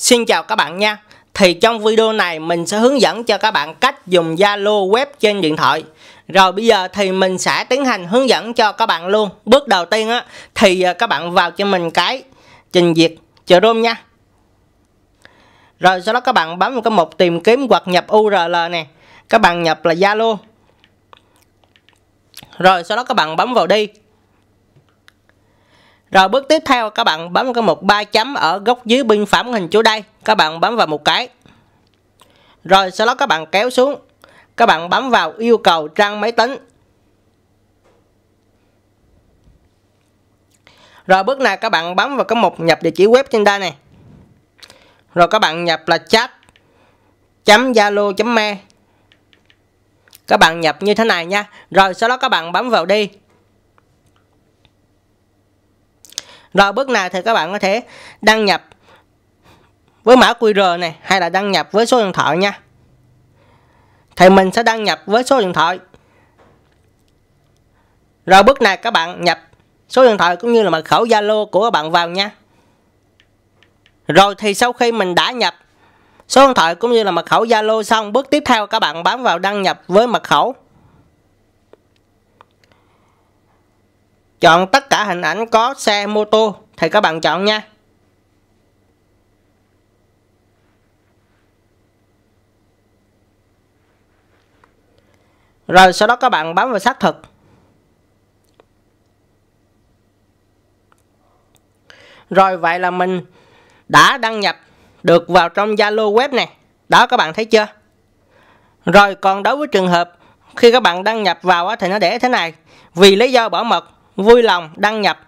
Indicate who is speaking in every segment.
Speaker 1: Xin chào các bạn nha Thì trong video này mình sẽ hướng dẫn cho các bạn cách dùng Zalo web trên điện thoại Rồi bây giờ thì mình sẽ tiến hành hướng dẫn cho các bạn luôn Bước đầu tiên á thì à, các bạn vào cho mình cái trình duyệt Chrome nha Rồi sau đó các bạn bấm vào cái mục tìm kiếm hoặc nhập URL nè Các bạn nhập là Zalo Rồi sau đó các bạn bấm vào đi rồi bước tiếp theo các bạn bấm vào cái mục 3 chấm ở góc dưới bên phải màn hình chỗ đây. Các bạn bấm vào một cái. Rồi sau đó các bạn kéo xuống. Các bạn bấm vào yêu cầu trang máy tính. Rồi bước này các bạn bấm vào cái mục nhập địa chỉ web trên đây này. Rồi các bạn nhập là chat chấm zalo chấm me các bạn nhập như thế này nha rồi sau đó các bạn bấm vào đi Rồi bước này thì các bạn có thể đăng nhập với mã QR này hay là đăng nhập với số điện thoại nha. Thì mình sẽ đăng nhập với số điện thoại. Rồi bước này các bạn nhập số điện thoại cũng như là mật khẩu Zalo của các bạn vào nha. Rồi thì sau khi mình đã nhập số điện thoại cũng như là mật khẩu Zalo xong, bước tiếp theo các bạn bấm vào đăng nhập với mật khẩu Chọn tất cả hình ảnh có xe mô tô thì các bạn chọn nha. Rồi sau đó các bạn bấm vào xác thực. Rồi vậy là mình đã đăng nhập được vào trong Zalo web này. Đó các bạn thấy chưa? Rồi còn đối với trường hợp khi các bạn đăng nhập vào thì nó để thế này. Vì lý do bảo mật vui lòng đăng nhập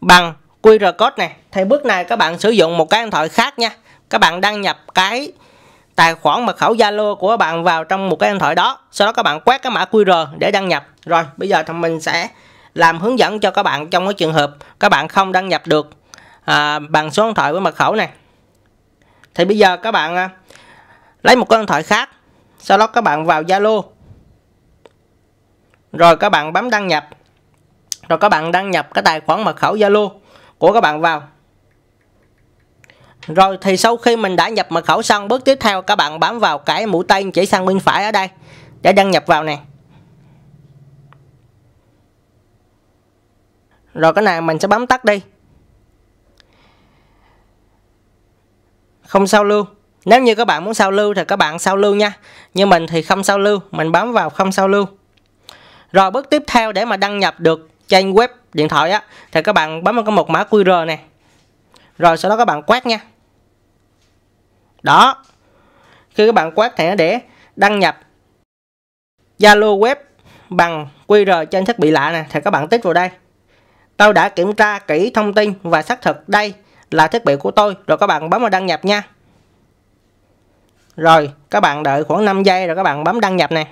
Speaker 1: bằng QR code này thì bước này các bạn sử dụng một cái điện thoại khác nha các bạn đăng nhập cái tài khoản mật khẩu Zalo của bạn vào trong một cái điện thoại đó sau đó các bạn quét cái mã QR để đăng nhập rồi bây giờ thì mình sẽ làm hướng dẫn cho các bạn trong cái trường hợp các bạn không đăng nhập được à, bằng số điện thoại với mật khẩu này thì bây giờ các bạn à, lấy một cái điện thoại khác sau đó các bạn vào Zalo rồi các bạn bấm đăng nhập rồi các bạn đăng nhập cái tài khoản mật khẩu Zalo của các bạn vào rồi thì sau khi mình đã nhập mật khẩu xong bước tiếp theo các bạn bám vào cái mũi tên chỉ sang bên phải ở đây để đăng nhập vào nè rồi cái này mình sẽ bấm tắt đi không sao lưu nếu như các bạn muốn sao lưu thì các bạn sao lưu nha như mình thì không sao lưu mình bấm vào không sao lưu rồi bước tiếp theo để mà đăng nhập được trên web điện thoại á thì các bạn bấm vào cái một mã QR này rồi sau đó các bạn quét nha đó khi các bạn quét thì để đăng nhập Zalo web bằng QR trên thiết bị lạ nè thì các bạn tích vào đây tôi đã kiểm tra kỹ thông tin và xác thực đây là thiết bị của tôi rồi các bạn bấm vào đăng nhập nha rồi các bạn đợi khoảng 5 giây rồi các bạn bấm đăng nhập này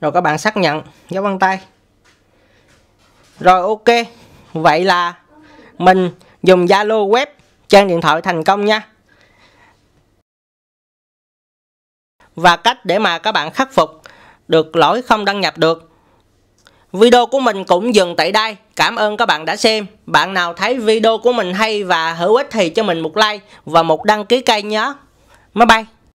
Speaker 1: rồi các bạn xác nhận dấu vân tay rồi ok vậy là mình dùng Zalo web trên điện thoại thành công nha và cách để mà các bạn khắc phục được lỗi không đăng nhập được video của mình cũng dừng tại đây cảm ơn các bạn đã xem bạn nào thấy video của mình hay và hữu ích thì cho mình một like và một đăng ký kênh nhé bye bye